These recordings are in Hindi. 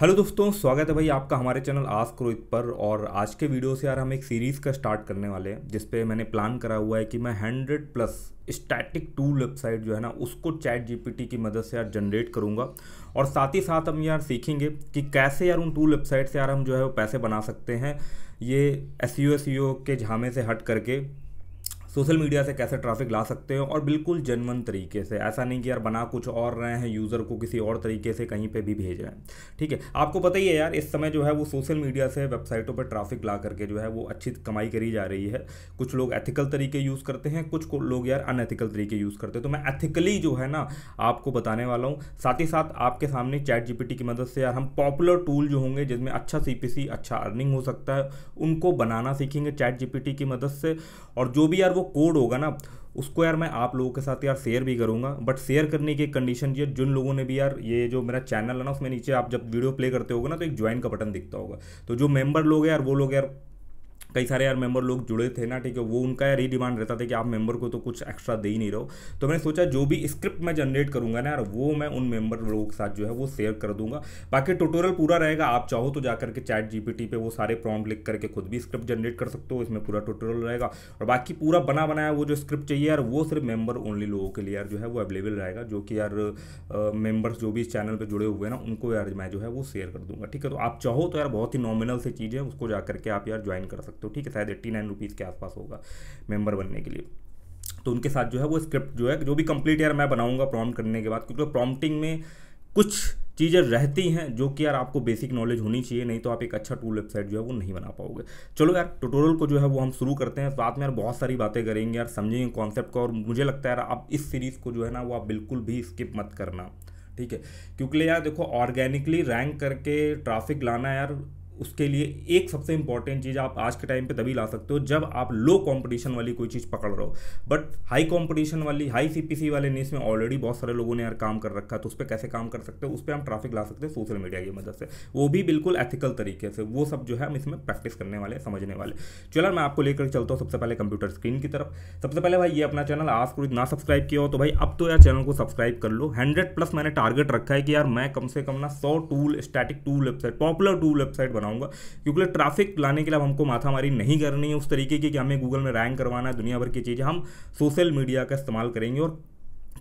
हेलो दोस्तों स्वागत है भाई आपका हमारे चैनल आस्क रोहित पर और आज के वीडियो से यार हम एक सीरीज़ का स्टार्ट करने वाले हैं जिसपे मैंने प्लान करा हुआ है कि मैं hundred plus static tool website जो है ना उसको चैट जीपीटी की मदद से यार जनरेट करूँगा और साथ ही साथ हम यार सीखेंगे कि कैसे यार उन टूल वेबसाइट से यार हम जो है वो पैसे बना सकते हैं ये एस यू e e के झामे से हट करके सोशल मीडिया से कैसे ट्रैफिक ला सकते हो और बिल्कुल जनवन तरीके से ऐसा नहीं कि यार बना कुछ और रहे हैं यूज़र को किसी और तरीके से कहीं पर भी भेज रहे हैं ठीक है आपको पता ही है यार इस समय जो है वो सोशल मीडिया से वेबसाइटों पर ट्राफिक ला करके जो है वो अच्छी कमाई करी जा रही है कुछ लोग एथिकल तरीके यूज़ करते हैं कुछ लोग यार अनएथिकल तरीके यूज़ करते हैं तो मैं एथिकली जो है ना आपको बताने वाला हूँ साथ ही साथ आपके सामने चैट जीपीटी की मदद से यार हम पॉपुलर टूल जो होंगे जिसमें अच्छा सीपीसी अच्छा अर्निंग हो सकता है उनको बनाना सीखेंगे चैट जीपीटी की मदद से और जो भी यार वो कोड होगा ना उसको यार मैं आप लोगों के साथ यार शेयर भी करूँगा बट शेयर करने की कंडीशन ये जिन लोगों ने भी यार ये जो मेरा चैनल है ना उसमें नीचे आप जब वीडियो प्ले करते होगे ना तो एक ज्वाइन का बटन दिखता होगा तो जो मेंबर लोग हैं यार वो लोग यार कई सारे यार मेंबर लोग जुड़े थे ना ठीक है वो उनका यार ये डिमांड रहता था कि आप मेंबर को तो कुछ एक्स्ट्रा दे ही नहीं रहो तो मैंने सोचा जो भी स्क्रिप्ट मैं जनरेट करूंगा ना यार वो मैं उन मेंबर लोगों के साथ जो है वो शेयर कर दूंगा बाकी टोटोरल पूरा रहेगा आप चाहो तो जाकर के चैट जीपीटी पे वो सारे प्रॉम्प्ट लिख करके खुद भी स्क्रिप्ट जनरेट कर सकते हो इसमें पूरा टोटोरल रहेगा और बाकी पूरा बना बनाया वो जो स्क्रिप्ट चाहिए यार वो सिर्फ मेंबर ओनली लोगों के लिए यार जो है वो अवेलेबल रहेगा जो कि यार मेंबर्स जो भी इस चैनल पर जुड़े हुए ना उनको यार मैं जो है वो शेयर कर दूंगा ठीक है तो आप चाहो तो यार बहुत ही नॉमिनल से चीज़ है उसको जा करके आप यार ज्वाइन कर सकते सकते हो ठीक है शायद एट्टी नाइन रुपीज़ के आसपास होगा मेंबर बनने के लिए तो उनके साथ जो है वो स्क्रिप्ट जो है जो भी कंप्लीट यार मैं बनाऊंगा प्रॉम्प्ट करने के बाद क्योंकि प्रॉम्प्टिंग में कुछ चीज़ें रहती हैं जो कि यार आपको बेसिक नॉलेज होनी चाहिए नहीं तो आप एक अच्छा टूल वेबसाइट जो है वो नहीं बना पाओगे चलो यार ट्यूटोरियल को जो है वो हम शुरू करते हैं साथ में यार बहुत सारी बातें करेंगे यार समझेंगे कॉन्सेप्ट को और मुझे लगता है यार आप इस सीरीज़ को जो है ना वो आप बिल्कुल भी स्किप मत करना ठीक है क्योंकि यार देखो ऑर्गेनिकली रैंक करके ट्राफिक लाना यार उसके लिए एक सबसे इंपॉर्टेंट चीज़ आप आज के टाइम पे तभी ला सकते हो जब आप लो कंपटीशन वाली कोई चीज़ पकड़ रहे हो बट हाई कंपटीशन वाली हाई सीपीसी वाले नीच में ऑलरेडी बहुत सारे लोगों ने यार काम कर रखा है तो उस पर कैसे काम कर सकते हो उस पर हम ट्रैफिक ला सकते हैं सोशल मीडिया की मदद से वो भी बिल्कुल एथिकल तरीके से वो सब जो है हम इसमें प्रैक्टिस करने वाले समझने वाले चलो मैं आपको लेकर चलता हूँ सबसे पहले कंप्यूटर स्क्रीन की तरफ सबसे पहले भाई ये अपना चैनल आज को ना सब्सक्राइब किया हो तो भाई अब तो यार चैनल को सब्सक्राइब कर लो हंड्रेड प्लस मैंने टारगेट रखा है कि यार मैं कम से कम ना सौ tool static tool website popular tool website बनाऊंगा क्योंकि ट्रैफिक लाने के लिए हमको माथामारी नहीं करनी है उस तरीके की कि हमें गूगल में रैंक करवाना है दुनिया भर की चीज़ें हम सोशल मीडिया का इस्तेमाल करेंगे और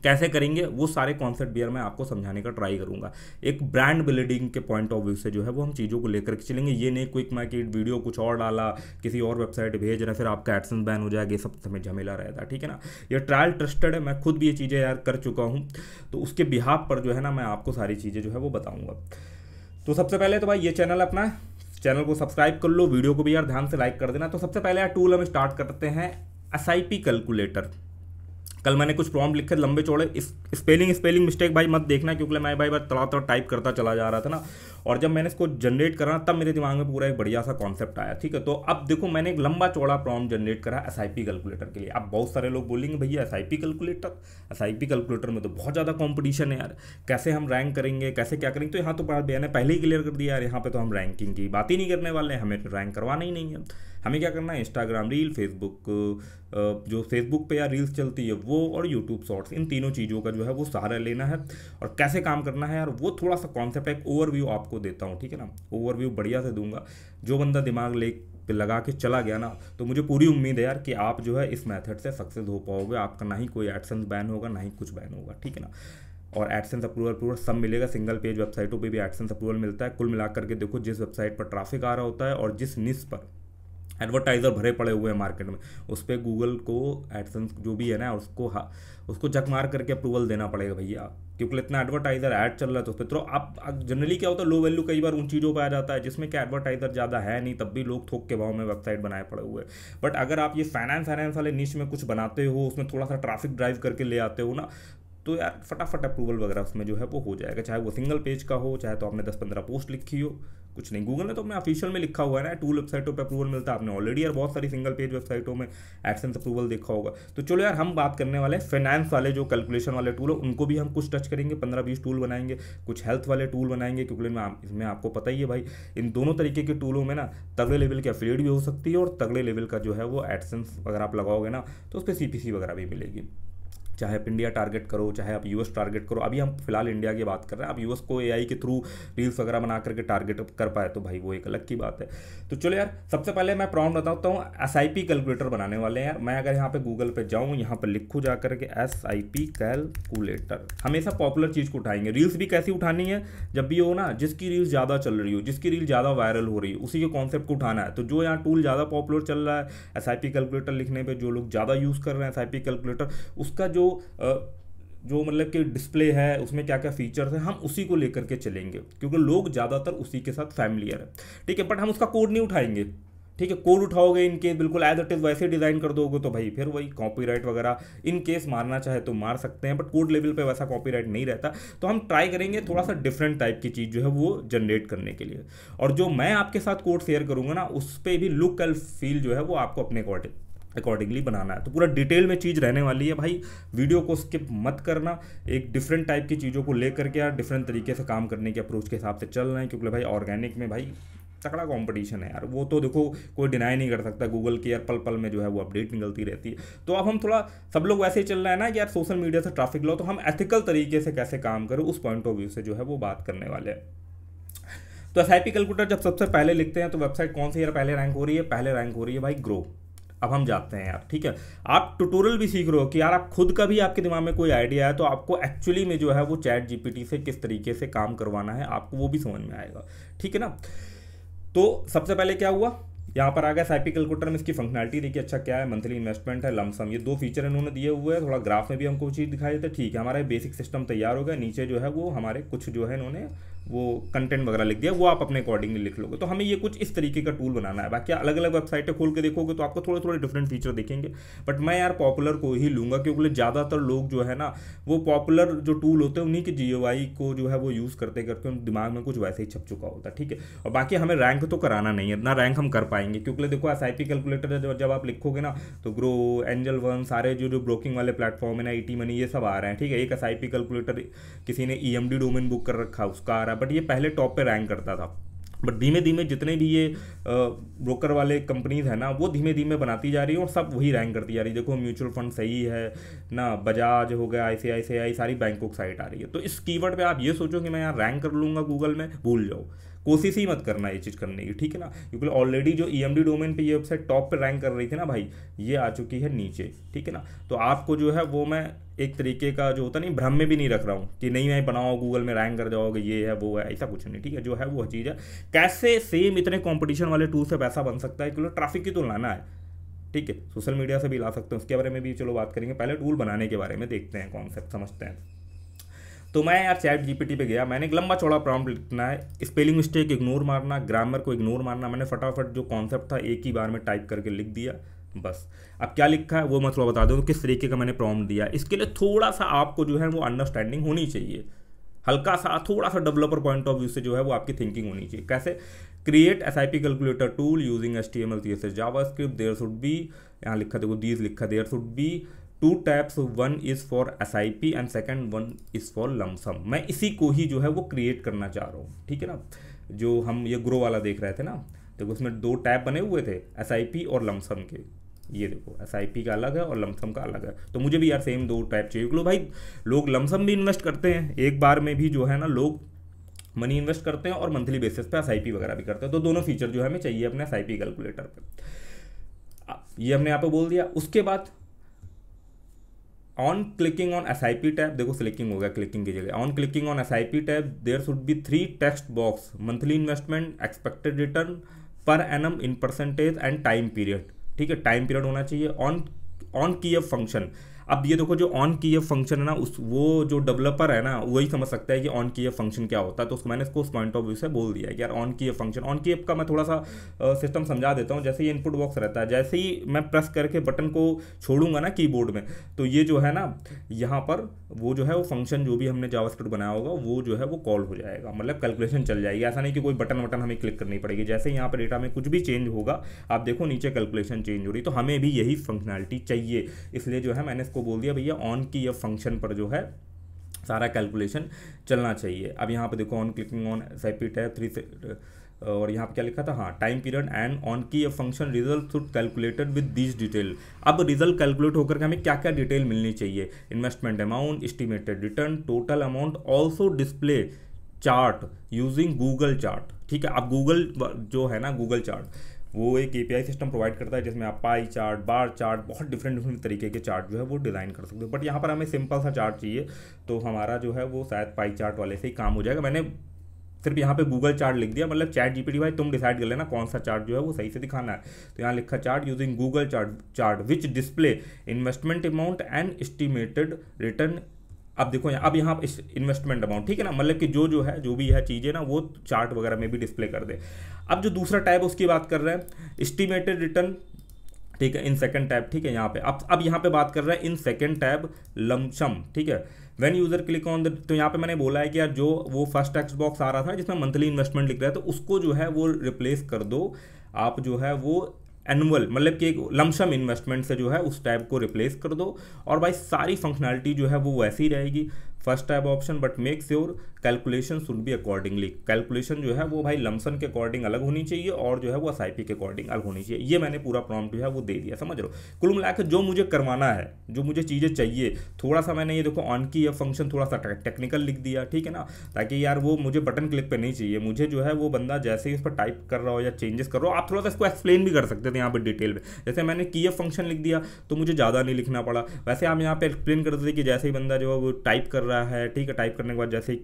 कैसे करेंगे वो सारे कॉन्सेप्ट बियर मैं आपको समझाने का ट्राई करूंगा एक ब्रांड बिल्डिंग के पॉइंट ऑफ व्यू से जो है वो हम चीज़ों को लेकर चलेंगे ये नहीं क्विक मैं कि वीडियो कुछ और डाला किसी और वेबसाइट भेज रहे फिर आपका एडसन बैन हो जाएगा ये सब समय झमेला रहता ठीक है ना ये ट्रायल ट्रस्टेड है मैं खुद भी ये चीज़ें यार कर चुका हूँ तो उसके बिहाब पर जो है ना मैं आपको सारी चीज़ें जो है वो बताऊँगा तो सबसे पहले तो भाई ये चैनल अपना है चैनल को सब्सक्राइब कर लो वीडियो को भी यार ध्यान से लाइक कर देना तो सबसे पहले यार टूल हम स्टार्ट करते हैं एस कैलकुलेटर कल मैंने कुछ प्रॉम्प्ट लिखे लंबे चौड़े इस स्पेलिंग स्पेलिंग मिस्टेक भाई मत देखना क्योंकि मैं भाई बार तड़ा तड़ा टाइप करता चला जा रहा था ना और जब मैंने इसको जनरेट करा तब मेरे दिमाग में पूरा एक बढ़िया सा कॉन्सेप्ट आया ठीक है तो अब देखो मैंने एक लंबा चौड़ा प्रॉम जनरेट करा एस कैलकुलेटर के लिए अब बहुत सारे लोग बोलेंगे भैया एस कैलकुलेटर एस कैलकुलेटर में तो बहुत ज़्यादा कॉम्पिटिशन है यार कैसे हम रैंक करेंगे कैसे क्या करेंगे तो यहाँ तो मैंने पहले ही क्लियर कर दिया यार यहाँ पर तो हम रैंकिंग की बात ही नहीं करने वाले हमें रैंक तो करवाना ही नहीं है हमें क्या करना है इंस्टाग्राम रील फेसबुक जो फेसबुक पे या रील्स चलती है वो और यूट्यूब शॉर्ट्स इन तीनों चीज़ों का जो है वो सहारा लेना है और कैसे काम करना है यार वो थोड़ा सा कॉन्सेप्ट एक ओवरव्यू आपको देता हूँ ठीक है ना ओवरव्यू बढ़िया से दूंगा जो बंदा दिमाग ले पे लगा के चला गया ना तो मुझे पूरी उम्मीद है यार कि आप जो है इस मेथड से सक्सेस हो पाओगे आपका ना ही कोई एडसेंस बैन होगा ना ही कुछ बैन होगा ठीक है ना और एडसेंस अप्रूवल अप्रूवल सब मिलेगा सिंगल पेज वेबसाइटों पे भी एडसेंस अप्रूवल मिलता है कुल मिलाकर के देखो जिस वेबसाइट पर ट्रैफिक आ रहा होता है और जिस निस पर एडवर्टाइज़र भरे पड़े हुए हैं मार्केट में उस पर गूगल को एडसेंस जो भी है ना उसको हा, उसको चक मार करके अप्रूवल देना पड़ेगा भैया क्योंकि इतना एडवर्टाइज़र ऐड चल रहा है तो उस पर तो आप जनरली क्या होता है लो वैल्यू कई बार उन चीज़ों पर आ जाता है जिसमें क्या एडवर्टाइज़र ज़्यादा है नहीं तब भी लोग थोक के भाव में वेबसाइट बनाए पड़े हुए बट अगर आप ये फाइनेंस फाइनेंस वाले नीच में कुछ बनाते हो उसमें थोड़ा सा ट्रैफिक ड्राइव करके ले आते हो ना तो यार फटाफट अप्रूवल वगैरह उसमें जो है वो हो जाएगा चाहे वो सिंगल पेज का हो चाहे तो आपने दस पंद्रह पोस्ट लिखी हो कुछ नहीं गूगल ने तो अपने ऑफिशियल में लिखा हुआ है ना टूल वेबसाइटों पर अप्रूवल मिलता है आपने ऑलरेडी यार बहुत सारी सिंगल पेज वेबसाइटों में एडसेंस अप्रूवल देखा होगा तो चलो यार हम बात करने वाले फाइनेंस वाले जो कैलकुलेशन वाले टूल है उनको भी हम कुछ टच करेंगे पंद्रह बीस टूल बनाएंगे कुछ हेल्थ वाले टूल बनाएंगे क्योंकि इसमें आपको पता ही है भाई इन दोनों तरीके के टूलों में ना तगड़े लेवल की एफिलेट भी हो सकती है और तगड़े लेवल का जो है वो एडसेंस अगर आप लगाओगे ना तो उस पर सी वगैरह भी मिलेगी चाहे आप इंडिया टारगेट करो चाहे आप यूएस टारगेट करो अभी हम फिलहाल इंडिया की बात कर रहे हैं आप यूएस को एआई के थ्रू रील्स वगैरह बना करके टारगेट कर पाए तो भाई वो एक अलग की बात है तो चलो यार सबसे पहले मैं प्रॉब्लम बताता हूँ एस कैलकुलेटर बनाने वाले हैं यार मैं अगर यहाँ पर गूगल पर जाऊँ यहाँ पर लिखूँ जा करके एस कैलकुलेटर हमेशा पॉपुलर चीज़ को उठाएंगे रील्स भी कैसी उठानी है जब भी हो ना जिसकी रील्स ज़्यादा चल रही हो जिसकी रील ज़्यादा वायरल हो रही है उसी के कॉन्सेप्ट को उठाना है तो जो यहाँ टूल ज़्यादा पॉपुलर चल रहा है एस कैलकुलेटर लिखने पर जो लोग ज़्यादा यूज़ कर रहे हैं एस कैलकुलेटर उसका जो जो जो मतलब कि डिस्प्ले है उसमें क्या क्या फीचर्स हैं हम उसी को लेकर के चलेंगे क्योंकि लोग ज़्यादातर उसी के साथ फैमिलियर है ठीक है बट हम उसका कोड नहीं उठाएंगे ठीक है कोड उठाओगे इन केस बिल्कुल एज इट इज़ वैसे डिज़ाइन कर दोगे तो भाई फिर वही कॉपीराइट वगैरह इन केस मारना चाहे तो मार सकते हैं बट कोड लेवल पे वैसा कॉपीराइट नहीं रहता तो हम ट्राई करेंगे थोड़ा सा डिफरेंट टाइप की चीज़ जो है वो जनरेट करने के लिए और जो मैं आपके साथ कोड शेयर करूँगा ना उस पर भी लुक एंड फील जो है वो आपको अपने अकॉर्डिंग अकॉर्डिंगली बनाना है तो पूरा डिटेल में चीज़ रहने वाली है भाई वीडियो को स्किप मत करना एक डिफरेंट टाइप की चीज़ों को लेकर के यार डिफरेंट तरीके से काम करने के अप्रोच के हिसाब से चल रहे हैं क्योंकि भाई ऑर्गेनिक में भाई तगड़ा कंपटीशन है यार वो तो देखो कोई डिनाई नहीं कर सकता गूगल की यार पल पल में जो है वो अपडेट निकलती रहती है तो अब हम थोड़ा सब लोग वैसे ही चल रहे हैं ना कि यार सोशल मीडिया से ट्रैफिक लो तो हम एथिकल तरीके से कैसे काम करें उस पॉइंट ऑफ व्यू से जो है वो बात करने वाले हैं तो एस आई कैलकुलेटर जब सबसे पहले लिखते हैं तो वेबसाइट कौन सी यार पहले रैंक हो रही है पहले रैंक हो रही है भाई ग्रो अब हम जाते हैं यार ठीक है आप ट्यूटोरियल भी सीख रहे हो कि यार आप खुद का भी आपके दिमाग में कोई आइडिया है तो आपको एक्चुअली में जो है वो चैट जीपीटी से किस तरीके से काम करवाना है आपको वो भी समझ में आएगा ठीक है ना तो सबसे पहले क्या हुआ यहाँ पर आ गया साइपी कैलकुलेटर में इसकी फंक्शनलिटी देखिए अच्छा क्या है मंथली इन्वेस्टमेंट है लमसम ये दो फीचर इन्होंने दिए हुए हैं थोड़ा ग्राफ में भी हमको चीज़ दिखाई देते ठीक है हमारा बेसिक सिस्टम तैयार हो गया नीचे जो है वो हमारे कुछ जो है इन्होंने वो कंटेंट वगैरह लिख दिया वो आप अपने अकॉर्डिंगली लिख लोगे तो हमें ये कुछ इस तरीके का टूल बनाना है बाकी अलग अलग वेबसाइटें खोल के देखोगे तो आपको थोड़े थोड़े डिफरेंट फीचर देखेंगे बट मैं यार पॉपुलर को ही लूँगा क्योंकि ज़्यादातर लोग जो है ना वो पॉपुलर जो टूल होते हैं उन्हीं के जी को जो है वो यूज़ करते करते उन दिमाग में कुछ वैसे ही छप चुका होता है ठीक है और बाकी हमें रैंक तो कराना नहीं है ना रैंक हम कर पाएंगे क्योंकि देखो एस आई कैलकुलेटर जब आप लिखोगे ना तो ग्रो एंजल वन सारे जो जो ब्रोकिंग वाले प्लेटफॉर्म है ना ई मनी ये सब आ रहे हैं ठीक है एक एस कैलकुलेटर किसी ने ई डोमेन बुक कर रखा उसका आ रहा है बट ये पहले टॉप पे रैंक करता था बट धीमे धीमे जितने भी ये ब्रोकर वाले कंपनीज हैं ना वो धीमे धीमे बनाती जा रही है और सब वही रैंक करती जा रही है देखो म्यूचुअल फंड सही है ना बजाज हो गया आई सी सारी बैंकों की साइट आ रही है तो इस कीवर्ड पे आप ये सोचो कि मैं यहाँ रैंक कर लूँगा गूगल में भूल जाओ कोशिश ही मत करना ये चीज़ करने की ठीक है ना क्योंकि ऑलरेडी जो ई एम डी डोमेन पर ये वेबसाइट टॉप पर रैंक कर रही थी ना भाई ये आ चुकी है नीचे ठीक है ना तो आपको जो है वो मैं एक तरीके का जो होता नहीं भ्रम में भी नहीं रख रहा हूँ कि नहीं मैं बनाओ गूगल में रैंक कर जाओगे ये है वो है ऐसा कुछ नहीं ठीक है जो है वो चीज़ है कैसे सेम इतने कंपटीशन वाले टूल से पैसा बन सकता है क्योंकि ट्रैफिक की तो लाना है ठीक है सोशल मीडिया से भी ला सकते हैं उसके बारे में भी चलो बात करेंगे पहले टूल बनाने के बारे में देखते हैं कॉन्सेप्ट समझते हैं तो मैं यार चैट जीपीटी पे गया मैंने एक लंबा चौड़ा प्रॉम्प्ट लिखना है स्पेलिंग मिस्टेक इग्नोर मारना ग्रामर को इग्नोर मारना मैंने फटाफट जो कॉन्सेप्ट था एक ही बार में टाइप करके लिख दिया बस अब क्या लिखा है वो मैं थोड़ा बता दूँ किस तरीके का मैंने प्रॉम्प्ट दिया इसके लिए थोड़ा सा आपको जो है वो अंडरस्टैंडिंग होनी चाहिए हल्का सा थोड़ा सा डेवलपर पॉइंट ऑफ व्यू से जो है वो आपकी थिंकिंग होनी चाहिए कैसे create S I P calculator tool using S T M L C S S JavaScript there should be यहाँ लिखा देखो दीज लिखा there should be two types one is for S I P and second one is for lump sum मैं इसी को ही जो है वो क्रिएट करना चाह रहा हूँ ठीक है ना जो हम ये ग्रो वाला देख रहे थे ना देखो उसमें दो टैप बने हुए थे एस आई पी और लमसम के ये देखो एस आई पी का अलग है और लमसम का अलग है तो मुझे भी यार सेम दो टैप चाहिए क्योंकि भाई लोग लमसम भी इन्वेस्ट करते हैं एक बार में भी जो है ना लोग मनी इन्वेस्ट करते हैं और मंथली बेसिस पे एस आई पी वगैरह भी करते हैं तो दोनों फीचर जो है हमें चाहिए अपने एस आई पी कैलकुलेटर पर ये हमने यहाँ पे बोल दिया उसके बाद on clicking on S I P tab देखो क्लिकिंग हो गया क्लिकिंग की जगह on clicking on S I P tab there should be three text box monthly investment expected return per annum in percentage and time period ठीक है टाइम पीरियड होना चाहिए ऑन ऑन की अ फंक्शन अब ये देखो जो ऑन किए फंक्शन है ना उस वो जो डेवलपर है ना वही समझ सकता है कि ऑन किए फंक्शन क्या होता है तो उसको मैंने इसको उस पॉइंट ऑफ व्यू से बोल दिया कि यार ऑन किए फंक्शन ऑन किए का मैं थोड़ा सा सिस्टम समझा देता हूँ जैसे ही इनपुट बॉक्स रहता है जैसे ही मैं प्रेस करके बटन को छोड़ूंगा ना कीबोर्ड में तो ये जो है ना यहाँ पर वो जो है वो फंक्शन जो भी हमने जावा बनाया होगा वो जो है वो कॉल हो जाएगा मतलब कैलकुलेशन चल जाएगी ऐसा नहीं कि कोई बटन वटन हमें क्लिक करनी पड़ेगी जैसे यहाँ पर डेटा में कुछ भी चेंज होगा आप देखो नीचे कैलकुलेशन चेंज हो रही तो हमें भी यही फंक्शनैलिटी चाहिए इसलिए जो है मैंने को बोल दिया भैया ऑन की या फंक्शन पर जो है सारा कैलकुलेशन चलना चाहिए अब यहाँ पे देखो on clicking on S I three और यहाँ पे क्या लिखा था हाँ टाइम पीरियड एंड ऑन की ये function result through calculated with this detail अब रिजल्ट कैलकुलेट होकर के हमें क्या क्या डिटेल मिलनी चाहिए investment amount estimated return total amount also display chart using Google chart ठीक है अब गूगल जो है ना गूगल चार्ट वो एक ए सिस्टम प्रोवाइड करता है जिसमें आप पाई चार्ट बार चार्ट बहुत डिफरेंट डिफरेंट तरीके के चार्ट जो है वो डिज़ाइन कर सकते हो बट यहाँ पर हमें सिंपल सा चार्ट चाहिए तो हमारा जो है वो शायद पाई चार्ट वाले से ही काम हो जाएगा मैंने सिर्फ यहाँ पे गूगल चार्ट लिख दिया मतलब चैट जीपीटी भाई तुम डिसाइड कर लेना कौन सा चार्ट जो है वो सही से दिखाना है तो यहाँ लिखा chart using Google chart chart which display investment amount and estimated return अब देखो यहाँ अब यहाँ इस इन्वेस्टमेंट अमाउंट ठीक है ना मतलब कि जो जो है जो भी है चीज़ें ना वो चार्ट वगैरह में भी डिस्प्ले कर दे अब जो दूसरा टाइप उसकी बात कर रहे हैं इस्टीमेटेड रिटर्न ठीक है इन सेकेंड टैब ठीक है यहाँ पे अब अब यहाँ पे बात कर रहे हैं इन सेकेंड टैब लमसम ठीक है when user click on the तो यहाँ पे मैंने बोला है कि यार जो वो फर्स्ट टेक्स्ट बॉक्स आ रहा था जिसमें मंथली इन्वेस्टमेंट लिख रहा है तो उसको जो है वो रिप्लेस कर दो आप जो है वो एनुअल मतलब कि एक लमसम इन्वेस्टमेंट से जो है उस टैब को रिप्लेस कर दो और भाई सारी फंक्शनैलिटी जो है वो वैसी रहेगी first type option but make sure calculation should be accordingly calculation जो है वो भाई लमसन के अकॉर्डिंग अलग होनी चाहिए और जो है वो एस के अकॉर्डिंग अलग होनी चाहिए ये मैंने पूरा प्रॉम जो है वो दे दिया समझ लो कुल मिला जो मुझे करवाना है जो मुझे चीज़ें चाहिए थोड़ा सा मैंने ये देखो ऑन की या फंक्शन थोड़ा सा टेक्निकल लिख दिया ठीक है ना ताकि यार वो मुझे बटन क्लिक पर नहीं चाहिए मुझे जो है वो बंदा जैसे ही उस पर टाइप कर रहा हो या चेंजेस कर रहा हो आप थोड़ा सा इसको एक्सप्लेन भी कर सकते थे यहाँ पर डिटेल में जैसे मैंने की फंक्शन लिख दिया तो मुझे ज़्यादा नहीं लिखना पड़ा वैसे आप यहाँ पर एक्सप्लेन करते थे कि जैसे ही बंदा जो है वो टाइप कर रहा रहा है ठीक है टाइप करने के बाद जैसे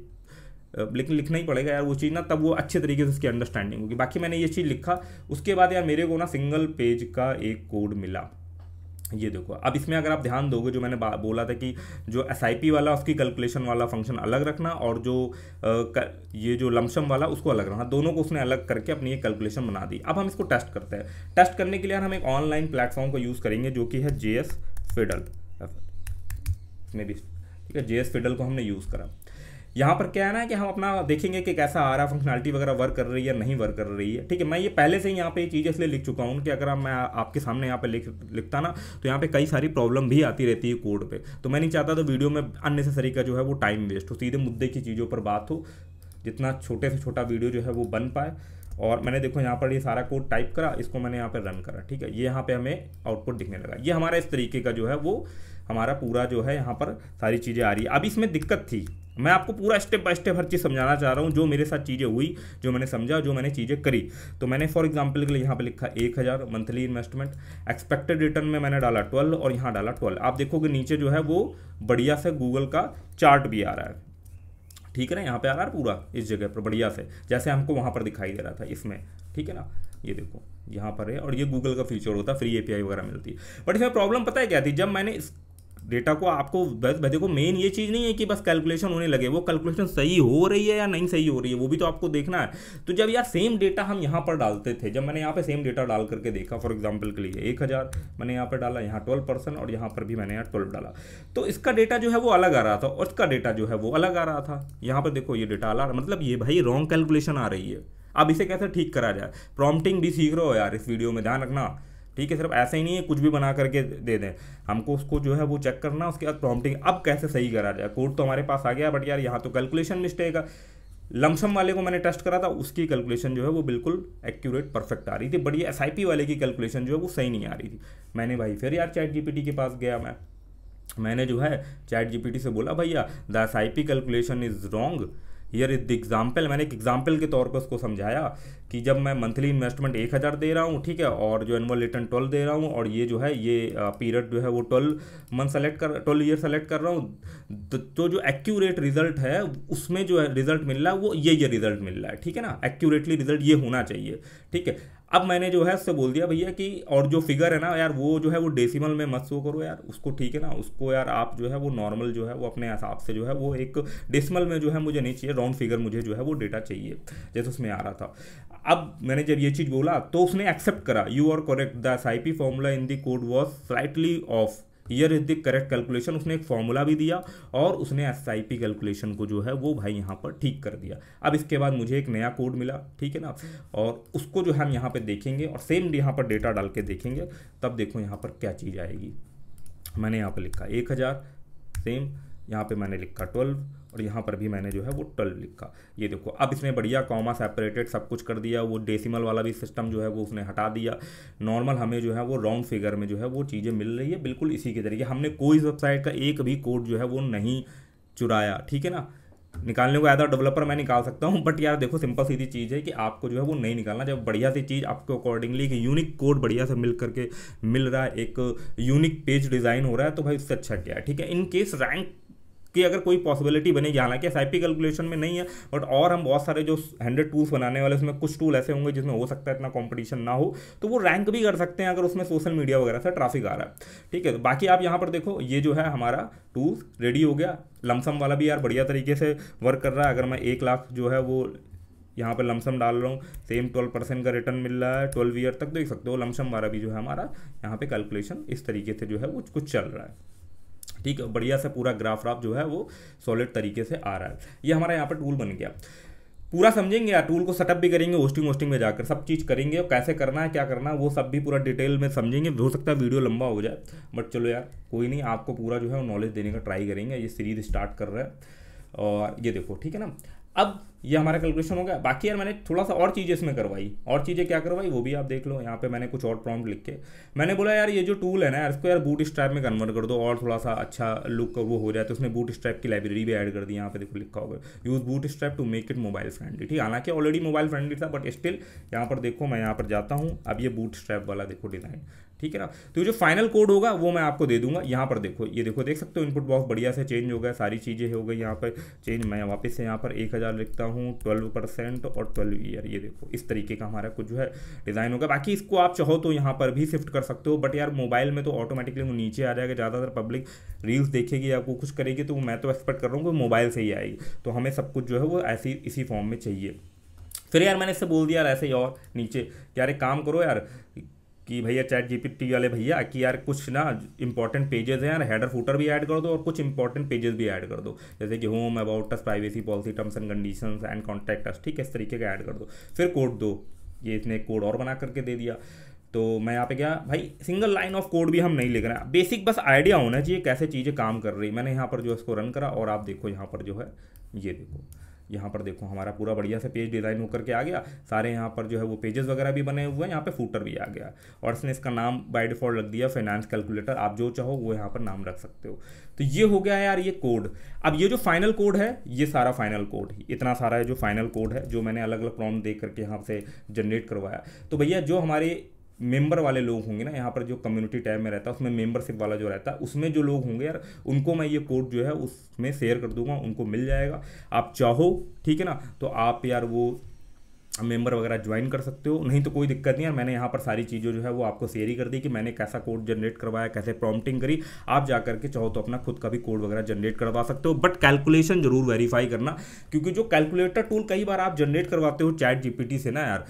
लेकिन लिखना ही पड़ेगा यार वो चीज़ ना तब वो अच्छे तरीके से उसकी अंडरस्टैंडिंग होगी बाकी मैंने ये चीज़ लिखा उसके बाद यार मेरे को ना सिंगल पेज का एक कोड मिला ये देखो अब इसमें अगर आप ध्यान दोगे जो मैंने बोला था कि जो एस वाला उसकी कैलकुलेशन वाला फंक्शन अलग रखना और जो आ, ये जो लमसम वाला उसको अलग रखना दोनों को उसने अलग करके अपनी एक कैलकुलेशन बना दी अब हम इसको टेस्ट करते हैं टेस्ट करने के लिए हम एक ऑनलाइन प्लेटफॉर्म का यूज़ करेंगे जो कि है जे एस फेडल इसमें भी ठीक है जे एस फिडल को हमने यूज़ करा यहाँ पर क्या है ना कि हम अपना देखेंगे कि कैसा आ रहा है फंक्शनलिटी वगैरह वर्क कर रही है नहीं वर्क कर रही है ठीक है मैं ये पहले से ही यहाँ पे चीज़ इसलिए लिख चुका हूँ कि अगर मैं आपके सामने यहाँ पे लिख लिखता ना तो यहाँ पे कई सारी प्रॉब्लम भी आती रहती है कोड पे तो मैं नहीं चाहता तो वीडियो में अननेसेसरी का जो है वो टाइम वेस्ट हो सीधे मुद्दे की चीज़ों पर बात हो जितना छोटे से छोटा वीडियो जो है वो बन पाए और मैंने देखो यहाँ पर ये सारा कोड टाइप करा इसको मैंने यहाँ पर रन करा ठीक है ये यहाँ पर हमें आउटपुट दिखने लगा ये हमारा इस तरीके का जो है वो हमारा पूरा जो है यहाँ पर सारी चीज़ें आ रही है अब इसमें दिक्कत थी मैं आपको पूरा स्टेप बाय स्टेप हर चीज़ समझाना चाह रहा हूँ जो मेरे साथ चीज़ें हुई जो मैंने समझा जो मैंने चीज़ें करी तो मैंने फॉर एग्जाम्पल के लिए यहाँ पे लिखा एक हज़ार मंथली इन्वेस्टमेंट एक्सपेक्टेड रिटर्न में मैंने डाला ट्वेल्व और यहाँ डाला ट्वेल्व आप देखोगे नीचे जो है वो बढ़िया से गूगल का चार्ट भी आ रहा है ठीक है ना यहाँ पर आ रहा है पूरा इस जगह पर बढ़िया से जैसे हमको वहाँ पर दिखाई दे रहा था इसमें ठीक है ना ये देखो यहाँ पर है और ये गूगल का फीचर होता है फ्री ए वगैरह मिलती है बट इसमें प्रॉब्लम पता है क्या थी जब मैंने डेटा को आपको बस देखो मेन ये चीज़ नहीं है कि बस कैलकुलेशन होने लगे वो कैलकुलेशन सही हो रही है या नहीं सही हो रही है वो भी तो आपको देखना है तो जब यार सेम डेटा हम यहाँ पर डालते थे जब मैंने यहाँ पर सेम डेटा डाल करके देखा फॉर एग्जाम्पल के लिए एक हज़ार मैंने यहाँ पर डाला यहाँ ट्वेल्व परसेंट और यहाँ पर भी मैंने यहाँ ट्वेल्व डाला तो इसका डेटा जो है वो अलग आ रहा था और इसका डेटा जो है वो अलग आ रहा था यहाँ पर देखो ये डेटा अलग मतलब ये भाई रॉन्ग कैलकुलेशन आ रही है अब इसे कैसे ठीक करा जाए प्रॉम्प्टिंग भी सीख रहे हो यार इस वीडियो में ध्यान रखना ठीक है सिर्फ ऐसे ही नहीं है कुछ भी बना करके दे दें हमको उसको जो है वो चेक करना उसके बाद प्रॉम्प्टिंग अब कैसे सही करा जाए कोड तो हमारे पास आ गया बट यार यहाँ तो कैलकुलेशन मिस्टेक है लमसम वाले को मैंने टेस्ट करा था उसकी कैलकुलेशन जो है वो बिल्कुल एक्यूरेट परफेक्ट आ रही थी बट ये एस वाले की कैलकुलेशन जो है वो सही नहीं आ रही थी मैंने भाई फिर यार चैट जी के पास गया मैं मैंने जो है चैट जी से बोला भैया the S calculation is wrong yeah is the example मैंने एक एग्जाम्पल के तौर पर उसको समझाया कि जब मैं मंथली इन्वेस्टमेंट एक हज़ार दे रहा हूँ ठीक है और जो एनुअल रिटर्न ट्वेल्व दे रहा हूँ और ये जो है ये पीरियड जो है वो ट्वेल्व मंथ सेलेक्ट कर ट्वेल्व ईयर सेलेक्ट कर रहा हूँ तो, तो जो एक्यूरेट रिजल्ट है उसमें जो है रिजल्ट मिल रहा है वो ये ये रिजल्ट मिल रहा है ठीक है ना एक्यूरेटली रिजल्ट ये होना चाहिए ठीक है अब मैंने जो है उससे बोल दिया भैया कि और जो फिगर है ना यार वो जो है वो डेसिमल में मत शो करो यार उसको ठीक है ना उसको यार आप जो है वो नॉर्मल जो है वो अपने हिसाब से जो है वो एक डेसिमल में जो है मुझे नहीं चाहिए राउंड फिगर मुझे जो है वो डेटा चाहिए जैसे उसमें आ रहा था अब मैंने जब ये चीज़ बोला तो उसने एक्सेप्ट करा you are correct the S I P formula in the code was slightly off here is the correct calculation उसने एक फॉर्मूला भी दिया और उसने एस कैलकुलेशन को जो है वो भाई यहाँ पर ठीक कर दिया अब इसके बाद मुझे एक नया कोड मिला ठीक है ना और उसको जो है हम यहाँ पर देखेंगे और सेम यहाँ पर डेटा डाल के देखेंगे तब देखो यहाँ पर क्या चीज़ आएगी मैंने यहाँ पर लिखा एक हज़ार सेम यहाँ पर मैंने लिखा ट्वेल्व और यहाँ पर भी मैंने जो है वो ट्वेल्व लिखा ये देखो अब इसने बढ़िया कॉमा सेपरेटेड सब कुछ कर दिया वो डेसिमल वाला भी सिस्टम जो है वो उसने हटा दिया नॉर्मल हमें जो है वो राउंड फिगर में जो है वो चीज़ें मिल रही है बिल्कुल इसी के तरीके हमने कोई वेबसाइट का एक भी कोड जो है वो नहीं चुराया ठीक है ना निकालने को एज डेवलपर मैं निकाल सकता हूँ बट यार देखो सिंपल सीधी चीज़ है कि आपको जो है वो नहीं निकालना जब बढ़िया सी चीज़ आपको अकॉर्डिंगली एक यूनिक कोड बढ़िया से मिल करके मिल रहा है एक यूनिक पेज डिज़ाइन हो रहा है तो भाई उससे अच्छा क्या है ठीक है इन केस रैंक कि अगर कोई पॉसिबिलिटी बनेगी हालांकि एस आई कैलकुलेशन में नहीं है बट और हम बहुत सारे जो हंड्रेड टूल्स बनाने वाले उसमें कुछ टूल ऐसे होंगे जिसमें हो सकता है इतना कॉम्पिटिशन ना हो तो वो रैंक भी कर सकते हैं अगर उसमें सोशल मीडिया वगैरह से ट्राफिक आ रहा है ठीक है तो बाकी आप यहाँ पर देखो ये जो है हमारा टूल्स रेडी हो गया लमसम वाला भी यार बढ़िया तरीके से वर्क कर रहा है अगर मैं एक लाख जो है वो यहाँ पर लमसम डाल रहा हूँ सेम ट्वेल्व परसेंट का रिटर्न मिल रहा है ट्वेल्व ईयर तक देख सकते हो लमसम वाला भी जो है हमारा यहाँ पे कैलकुलेशन इस तरीके से जो है वो कुछ चल रहा है ठीक है बढ़िया से पूरा ग्राफ राफ जो है वो सॉलिड तरीके से आ रहा है ये हमारा यहाँ पर टूल बन गया पूरा समझेंगे या टूल को सेटअप भी करेंगे होस्टिंग होस्टिंग में जाकर सब चीज़ करेंगे और कैसे करना है क्या करना है वो सब भी पूरा डिटेल में समझेंगे हो सकता है वीडियो लंबा हो जाए बट चलो यार कोई नहीं आपको पूरा जो है नॉलेज देने का ट्राई करेंगे ये सीरीज स्टार्ट कर रहे हैं और ये देखो ठीक है ना अब ये हमारा कैलकुलेशन हो गया बाकी यार मैंने थोड़ा सा और चीज़ें इसमें करवाई और चीज़ें क्या करवाई वो भी आप देख लो यहाँ पे मैंने कुछ और प्रॉम्प्ट लिख के मैंने बोला यार ये जो टूल है ना यार इसको यार बूट स्ट्रैप में कन्वर्ट कर दो और थोड़ा सा अच्छा लुक वो हो जाए तो उसने बूट स्ट्रैप की लाइब्रेरी भी एड कर दी यहाँ पे देखो लिखा होगा use bootstrap to make it mobile friendly ठीक है हालांकि ऑलरेडी मोबाइल फ्रेंडली था बट स्टिल यहाँ पर देखो मैं यहाँ पर जाता हूँ अब ये बूट स्ट्रैप वाला देखो डिज़ाइन ठीक है ना तो जो फाइनल कोड होगा वो मैं आपको दे दूंगा यहाँ पर देखो ये देखो देख सकते हो इनपुट बॉक्स बढ़िया से चेंज हो गया सारी चीज़ें हो गई यहाँ पर चेंज मैं वापस से यहाँ पर एक हज़ार लिखता हूँ ट्वेल्व परसेंट और ट्वेल्व ईयर ये देखो इस तरीके का हमारा कुछ जो है डिज़ाइन होगा बाकी इसको आप चाहो तो यहाँ पर भी शिफ्ट कर सकते हो बट यार मोबाइल में तो ऑटोमेटिकली वो नीचे आ जाएगा ज़्यादातर पब्लिक रील्स देखेगी या कुछ करेगी तो मैं तो एक्सपेक्ट कर रहा हूँ कि मोबाइल से ही आएगी तो हमें सब कुछ जो है वो ऐसी इसी फॉर्म में चाहिए फिर यार मैंने इससे बोल दिया यार ऐसे ही और नीचे यार एक काम करो यार कि भैया चैट जीपीटी वाले भैया कि यार कुछ ना इंपॉर्टेंट पेजेस हैं यार हेडर फूटर भी ऐड कर दो और कुछ इंपॉर्टेंट पेजेस भी ऐड कर दो जैसे कि home about us privacy policy terms and condition and contact us ठीक है इस तरीके का ऐड कर दो फिर कोड दो ये इसने कोड और बना करके दे दिया तो मैं यहाँ पे क्या भाई सिंगल लाइन ऑफ कोड भी हम नहीं लिख रहे हैं बेसिक बस आइडिया होना चाहिए कैसे चीज़ें काम कर रही मैंने यहाँ पर जो इसको रन करा और आप देखो यहाँ पर जो है ये देखो यहाँ पर देखो हमारा पूरा बढ़िया से पेज डिज़ाइन होकर के आ गया सारे यहाँ पर जो है वो पेजेस वगैरह भी बने हुए हैं यहाँ पे फूटर भी आ गया और इसने इसका नाम बाय डिफॉल्ट रख दिया फाइनेंस कैलकुलेटर आप जो चाहो वो यहाँ पर नाम रख सकते हो तो ये हो गया यार ये कोड अब ये जो फाइनल कोड है ये सारा फाइनल कोड इतना सारा जो फाइनल कोड है जो मैंने अलग अलग प्रॉब्लम देख करके यहाँ से जनरेट करवाया तो भैया जो हमारे मेंबर वाले लोग होंगे ना यहाँ पर जो कम्युनिटी टैब में रहता है उसमें मेंबरशिप वाला जो रहता है उसमें जो लोग होंगे यार उनको मैं ये कोड जो है उसमें शेयर कर दूंगा उनको मिल जाएगा आप चाहो ठीक है ना तो आप यार वो मेंबर वगैरह ज्वाइन कर सकते हो नहीं तो कोई दिक्कत नहीं है मैंने यहाँ पर सारी चीज़ें जो है वो आपको शेयर ही कर दी कि मैंने कैसा कोड जनरेट करवाया कैसे प्रॉम्प्टिंग करी आप जा करके चाहो तो अपना खुद का भी कोड वगैरह जनरेट करवा सकते हो बट कैलकुलेशन जरूर वेरीफाई करना क्योंकि जो कैलकुलेटर टूल कई बार आप जनरेट करवाते हो चैट जी से ना यार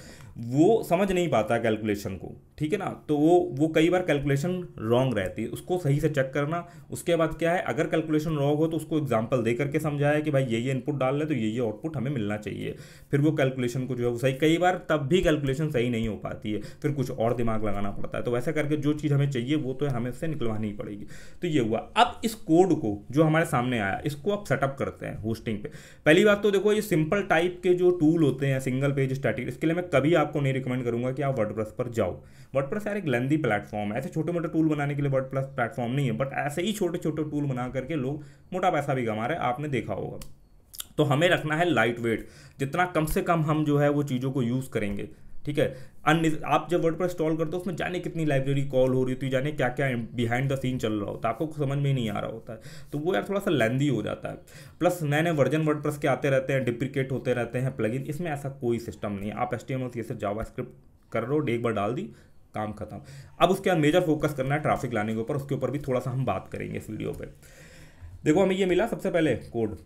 वो समझ नहीं पाता कैलकुलेशन को ठीक है ना तो वो वो कई बार कैलकुलेशन रॉन्ग रहती है उसको सही से चेक करना उसके बाद क्या है अगर कैलकुलेशन रॉन्ग हो तो उसको एग्जाम्पल दे करके समझाया कि भाई ये ये इनपुट डाल ले तो ये ये आउटपुट हमें मिलना चाहिए फिर वो कैलकुलेशन को जो है वो सही कई बार तब भी कैलकुलेशन सही नहीं हो पाती है फिर कुछ और दिमाग लगाना पड़ता है तो वैसा करके जो चीज़ हमें चाहिए वो तो हमें उससे निकलवानी पड़ेगी तो ये हुआ अब इस कोड को जो हमारे सामने आया इसको आप सेटअप करते हैं होस्टिंग पे पहली बात तो देखो ये सिंपल टाइप के जो टूल होते हैं सिंगल पेज स्टैटिक इसके लिए मैं कभी आप आपको नहीं रिकमेंड करूंगा कि आप वर्डप्रेस पर जाओ वर्डप्रेस यार एक लेंदी प्लेटफॉर्म है ऐसे छोटे मोटे टूल बनाने के लिए वर्डप्रेस प्लेटफॉर्म नहीं है बट ऐसे ही छोटे छोटे टूल बना करके लोग मोटा पैसा भी कमा रहे हैं आपने देखा होगा तो हमें रखना है लाइट वेट जितना कम से कम हम जो है वो चीज़ों को यूज़ करेंगे ठीक है अन आप जब वर्ड पर इंस्टॉल करते हो उसमें जाने कितनी लाइब्रेरी कॉल हो रही होती है जाने क्या क्या बिहाइंड द सीन चल रहा होता है आपको समझ में नहीं आ रहा होता है तो वो यार थोड़ा सा लेंदी हो जाता है प्लस नए नए वर्जन वर्ड के आते रहते हैं डिप्रिकेट होते रहते हैं प्लगइन इसमें ऐसा कोई सिस्टम नहीं आप एस टी एम ये जावा स्क्रिप्ट कर रहे हो एक बार डाल दी काम खत्म अब उसके बाद मेजर फोकस करना है ट्रैफिक लाने के ऊपर उसके ऊपर भी थोड़ा सा हम बात करेंगे इस वीडियो पर देखो हमें ये मिला सबसे पहले कोड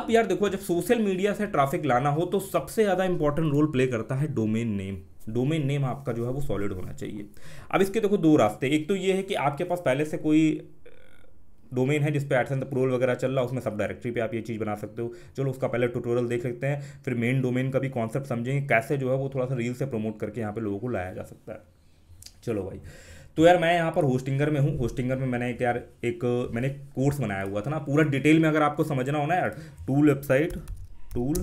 अब यार देखो जब सोशल मीडिया से ट्रैफिक लाना हो तो सबसे ज़्यादा इंपॉर्टेंट रोल प्ले करता है डोमेन नेम डोमेन नेम आपका जो है वो सॉलिड होना चाहिए अब इसके देखो दो रास्ते एक तो ये है कि आपके पास पहले से कोई डोमेन है जिस पे एडसेंस वगैरह चल रहा है उसमें सब डायरेक्टरी पे आप ये चीज़ बना सकते हो चलो उसका पहले ट्यूटोरियल देख लेते हैं फिर मेन डोमेन का भी कॉन्सेप्ट समझेंगे कैसे जो है वो थोड़ा सा रील से प्रमोट करके यहाँ पे लोगों को लाया जा सकता है चलो भाई तो यार मैं यहाँ पर होस्टिंगर में हूँ होस्टिंगर में मैंने एक यार एक मैंने एक कोर्स बनाया हुआ था ना पूरा डिटेल में अगर आपको समझना हो ना यार tool website tool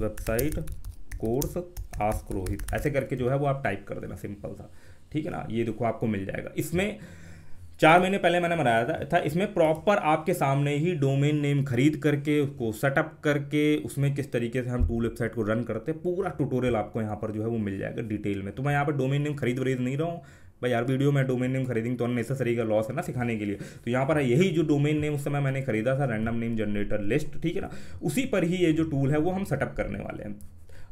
website course ask Rohit ऐसे करके जो है वो आप टाइप कर देना सिंपल सा ठीक है ना ये देखो आपको मिल जाएगा इसमें चार महीने पहले मैंने बनाया था था इसमें प्रॉपर आपके सामने ही डोमेन नेम खरीद करके उसको सेटअप करके उसमें किस तरीके से हम टूल वेबसाइट को रन करते हैं पूरा ट्यूटोरियल आपको यहाँ पर जो है वो मिल जाएगा डिटेल में तो मैं यहाँ पर डोमेन नेम खरीद वरीद नहीं रहा हूँ भाई यार वीडियो में डोमेन नेम खरीदेंगे तो अननेसेसरी का लॉस है ना सिखाने के लिए तो यहाँ पर यही जो डोमेन नेम उस समय मैंने खरीदा था रैंडम नेम जनरेटर लिस्ट ठीक है ना उसी पर ही ये जो टूल है वो हम सेटअप करने वाले हैं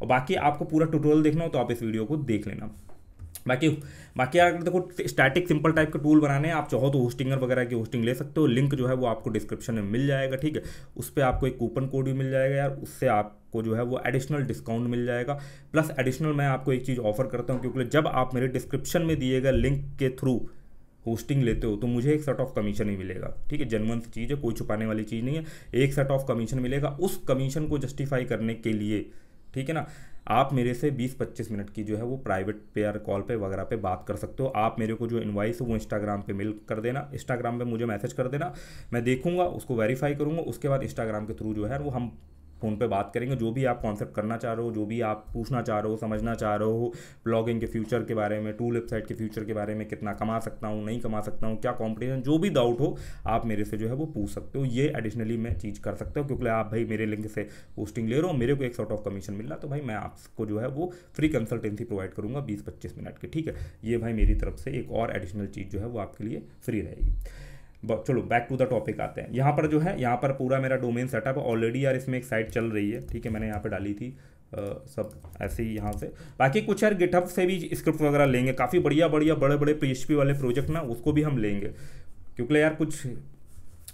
और बाकी आपको पूरा ट्यूटोरियल देखना हो तो आप इस वीडियो को देख लेना बाकी बाकी अगर देखो स्टैटिक सिंपल टाइप के टूल बनाने हैं आप चाहो तो होस्टिंगर वगैरह की होस्टिंग ले सकते हो लिंक जो है वो आपको डिस्क्रिप्शन में मिल जाएगा ठीक है उस पर आपको एक कूपन कोड भी मिल जाएगा यार उससे आप को जो है वो एडिशनल डिस्काउंट मिल जाएगा प्लस एडिशनल मैं आपको एक चीज़ ऑफर करता हूँ क्योंकि जब आप मेरे डिस्क्रिप्शन में दिए गए लिंक के थ्रू होस्टिंग लेते हो तो मुझे एक सेट ऑफ कमीशन ही मिलेगा ठीक है जनमन चीज़ है कोई छुपाने वाली चीज़ नहीं है एक सेट ऑफ कमीशन मिलेगा उस कमीशन को जस्टिफाई करने के लिए ठीक है ना आप मेरे से 20-25 मिनट की जो है वो प्राइवेट पेयर कॉल पे वगैरह पे बात कर सकते हो आप मेरे को जो इनवाइस है वो इंस्टाग्राम पे मेल कर देना इंस्टाग्राम पे मुझे मैसेज कर देना मैं देखूंगा उसको वेरीफाई करूंगा उसके बाद इंस्टाग्राम के थ्रू जो है वो हम फ़ोन पे बात करेंगे जो भी आप कॉन्सेप्ट करना चाह रहे हो जो भी आप पूछना चाह रहे हो समझना चाह रहे हो ब्लॉगिंग के फ्यूचर के बारे में टूल वेबसाइट के फ्यूचर के बारे में कितना कमा सकता हूँ नहीं कमा सकता हूँ क्या कॉम्पिटिशन जो भी डाउट हो आप मेरे से जो है वो पूछ सकते हो ये एडिशनली मैं चीज़ कर सकता हूँ क्योंकि आप भाई मेरे लिंक से पोस्टिंग ले रहे हो मेरे को एक सॉर्ट ऑफ कमीशन मिल रहा तो भाई मैं आपको जो है वो फ्री कंसल्टेंसी प्रोवाइड करूँगा बीस पच्चीस मिनट की ठीक है ये भाई मेरी तरफ से एक और एडिशनल चीज़ जो है वो आपके लिए फ्री रहेगी चलो बैक टू द टॉपिक आते हैं यहाँ पर जो है यहाँ पर पूरा मेरा डोमेन सेटअप ऑलरेडी यार इसमें एक साइट चल रही है ठीक है मैंने यहाँ पर डाली थी आ, सब ऐसे ही यहाँ से बाकी कुछ यार गिटअप से भी स्क्रिप्ट वगैरह लेंगे काफ़ी बढ़िया बढ़िया बड़े बड़े पी वाले प्रोजेक्ट ना उसको भी हम लेंगे क्योंकि यार कुछ